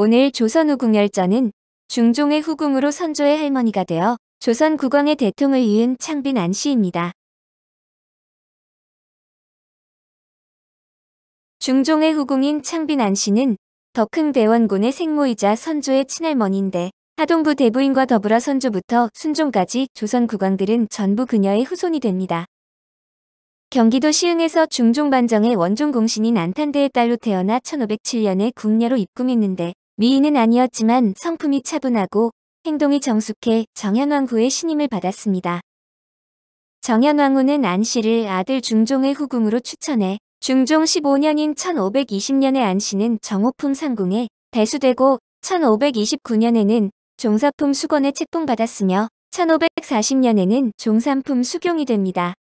오늘 조선 우궁열전은 중종의 후궁으로 선조의 할머니가 되어 조선 국왕의 대통을 이은 창빈 안씨입니다. 중종의 후궁인 창빈 안씨는 더 큰 대원군의 생모이자 선조의 친할머니인데 하동부 대부인과 더불어 선조부터 순종까지 조선 국왕들은 전부 그녀의 후손이 됩니다. 경기도 시흥에서 중종반정의 원종공신인 안탄대의 딸로 태어나 1507년에 궁녀로 입궁했는데 미인은 아니었지만 성품이 차분하고 행동이 정숙해 정현왕후의 신임을 받았습니다. 정현왕후는 안 씨를 아들 중종의 후궁으로 추천해 중종 15년인 1520년에 안 씨는 정호품 상궁에 배수되고 1529년에는 종사품 수건에 책봉받았으며 1540년에는 종산품 수경이 됩니다.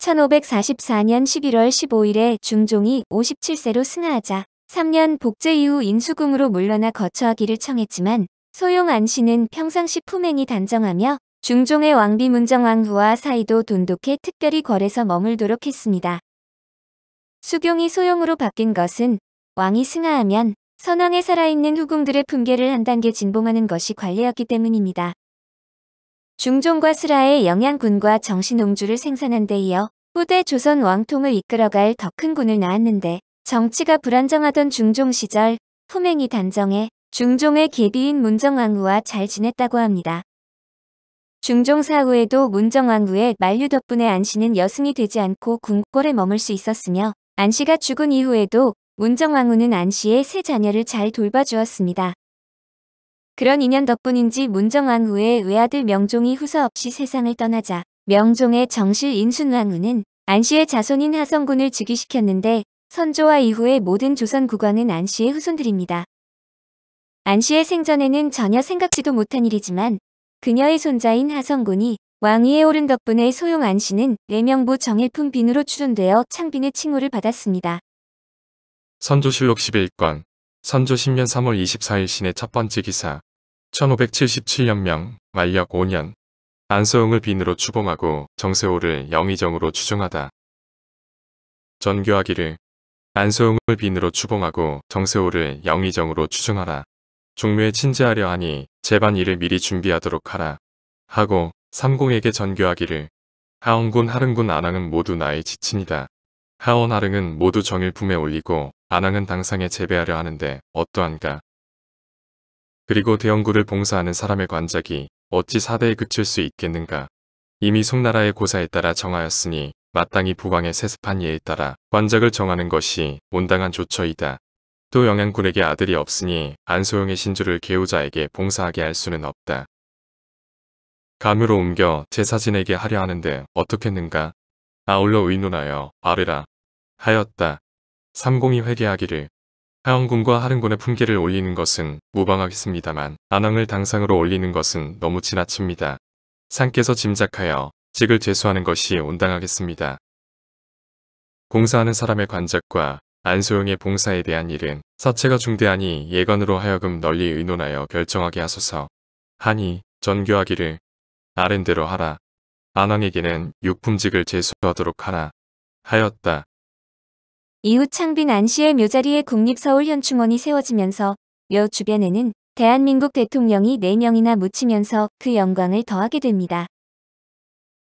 1544년 11월 15일에 중종이 57세로 승하하자 3년 복제 이후 인수궁으로 물러나 거처하기를 청했지만 소용 안씨는 평상시 품행이 단정하며 중종의 왕비 문정왕후와 사이도 돈독해 특별히 궐에서 머물도록 했습니다. 수경이 소용으로 바뀐 것은 왕이 승하하면 선왕에 살아있는 후궁들의 품계를 한 단계 진봉하는 것이 관례였기 때문입니다. 중종과 슬하의 영양군과 정신옹주를 생산한 데 이어 후대 조선 왕통을 이끌어갈 더 큰 군을 낳았는데 정치가 불안정하던 중종 시절 품행이 단정해 중종의 계비인 문정왕후와 잘 지냈다고 합니다. 중종 사후에도 문정왕후의 만류 덕분에 안씨는 여승이 되지 않고 궁궐에 머물 수 있었으며 안씨가 죽은 이후에도 문정왕후는 안씨의 세 자녀를 잘 돌봐주었습니다. 그런 인연 덕분인지 문정왕후의 외아들 명종이 후서 없이 세상을 떠나자 명종의 정실 인순왕후는 안씨의 자손인 하성군을 즉위시켰는데 선조와 이후의 모든 조선 국왕은 안씨의 후손들입니다. 안씨의 생전에는 전혀 생각지도 못한 일이지만 그녀의 손자인 하성군이 왕위에 오른 덕분에 소용 안씨는 내명부 정일품 빈으로 추론되어 창빈의 칭호를 받았습니다. 선조실록 11권 선조 10년 3월 24일 신의 첫 번째 기사 1577년 명 만력 5년 안소용을 빈으로 추봉하고 정세호를 영의정으로 추종하다. 전교하기를 안소웅을 빈으로 추봉하고 정세호를 영의정으로 추증하라. 종묘에 친지하려 하니 제반 일을 미리 준비하도록 하라. 하고 삼공에게 전교하기를 하원군 하릉군 안항은 모두 나의 지친이다. 하원 하릉은 모두 정일 품에 올리고 안항은 당상에 재배하려 하는데 어떠한가. 그리고 대원군을 봉사하는 사람의 관작이 어찌 사대에 그칠 수 있겠는가. 이미 송나라의 고사에 따라 정하였으니 마땅히 부광의 세습한 예에 따라 관작을 정하는 것이 온당한 조처이다. 또 영양군에게 아들이 없으니 안소영의 신주를 개우자에게 봉사하게 할 수는 없다. 감으로 옮겨 제사진에게 하려 하는데 어떻겠는가? 아울러 의논하여 아르라 하였다. 삼공이 회개하기를 하영군과 하릉군의 품계를 올리는 것은 무방하겠습니다만 안왕을 당상으로 올리는 것은 너무 지나칩니다. 상께서 짐작하여 직을 제수하는 것이 온당하겠습니다. 공사하는 사람의 관작과 안소영의 봉사에 대한 일은 사체가 중대하니 예관으로 하여금 널리 의논하여 결정하게 하소서. 하니 전교하기를 아랜대로 하라. 안왕에게는 육품직을 제수하도록 하라. 하였다. 이후 창빈 안씨의 묘자리에 국립서울현충원이 세워지면서 묘 주변에는 대한민국 대통령이 4명이나 묻히면서 그 영광을 더하게 됩니다.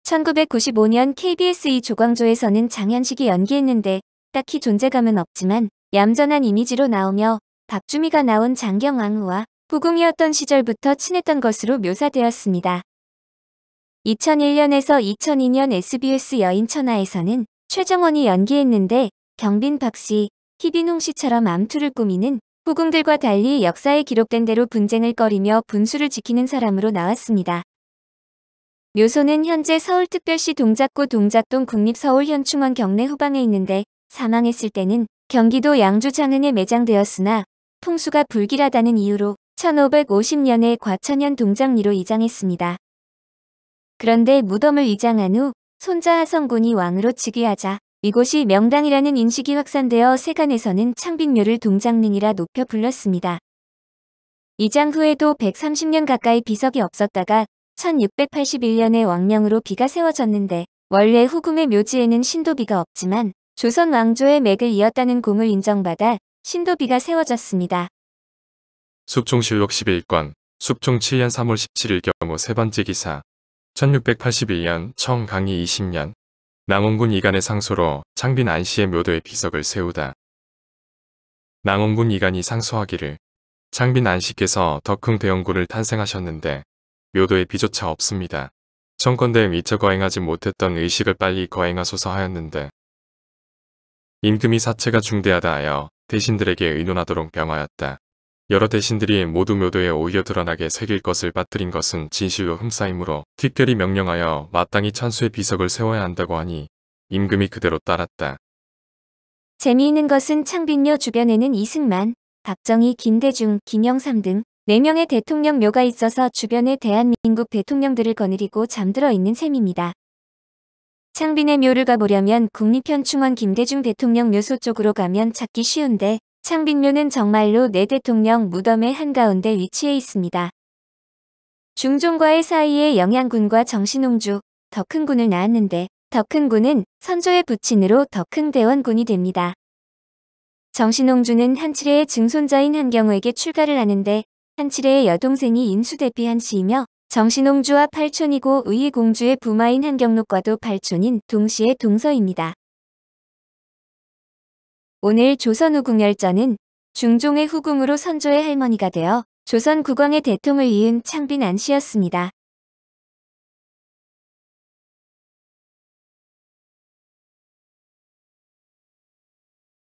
1995년 KBS 2 조광조에서는 장현식이 연기했는데 딱히 존재감은 없지만 얌전한 이미지로 나오며 박주미가 나온 장경왕후와 부궁이었던 시절부터 친했던 것으로 묘사되었습니다. 2001년에서 2002년 SBS 여인천하에서는 최정원이 연기했는데 경빈 박씨, 희빈홍 씨처럼 암투를 꾸미는 후궁들과 달리 역사에 기록된 대로 분쟁을 꺼리며 분수를 지키는 사람으로 나왔습니다. 묘소는 현재 서울특별시 동작구 동작동 국립서울현충원 경내 후방에 있는데 사망했을 때는 경기도 양주 장흥에 매장되었으나 풍수가 불길하다는 이유로 1550년에 과천현 동장리로 이장했습니다. 그런데 무덤을 이장한 후 손자 하성군이 왕으로 즉위하자 이곳이 명당이라는 인식이 확산되어 세간에서는 창빈묘를 동장릉이라 높여 불렀습니다. 이장 후에도 130년 가까이 비석이 없었다가 1681년에 왕명으로 비가 세워졌는데 원래 후금의 묘지에는 신도비가 없지만 조선 왕조의 맥을 이었다는 공을 인정받아 신도비가 세워졌습니다. 숙종실록 11권 숙종 7년 3월 17일 경우 세 번째 기사 1681년 청강이 20년 남원군 이간의 상소로 창빈 안씨의 묘도에 비석을 세우다. 남원군 이간이 상소하기를 창빈 안씨께서 덕흥 대원군을 탄생하셨는데 묘도에 비조차 없습니다. 청건대 미처 거행하지 못했던 의식을 빨리 거행하소서 하였는데 임금이 사체가 중대하다 하여 대신들에게 의논하도록 명하였다. 여러 대신들이 모두 묘도에 오히려 드러나게 새길 것을 빠뜨린 것은 진실로 흠싸이므로 특별히 명령하여 마땅히 찬수의 비석을 세워야 한다고 하니 임금이 그대로 따랐다. 재미있는 것은 창빈녀 주변에는 이승만, 박정희, 김대중, 김영삼 등 4명의 대통령묘가 있어서 주변의 대한민국 대통령들을 거느리고 잠들어 있는 셈입니다. 창빈의 묘를 가보려면 국립현충원 김대중 대통령 묘소 쪽으로 가면 찾기 쉬운데 창빈묘는 정말로 내 대통령 무덤의 한가운데 위치해 있습니다. 중종과의 사이에 영양군과 정신홍주, 더큰군을 낳았는데 더큰군은 선조의 부친으로 더 큰대원군이 됩니다. 정신홍주는 한칠의 증손자인 한경우에게 출가를 하는데 한칠의 여동생이 인수대비한 시이며 정신홍주와 팔촌이고 의의공주의 부마인 한경록과도 팔촌인 동시에 동서입니다. 오늘 조선 우궁열전은 중종의 후궁으로 선조의 할머니가 되어 조선 국왕의 대통을 이은 창빈 안씨였습니다.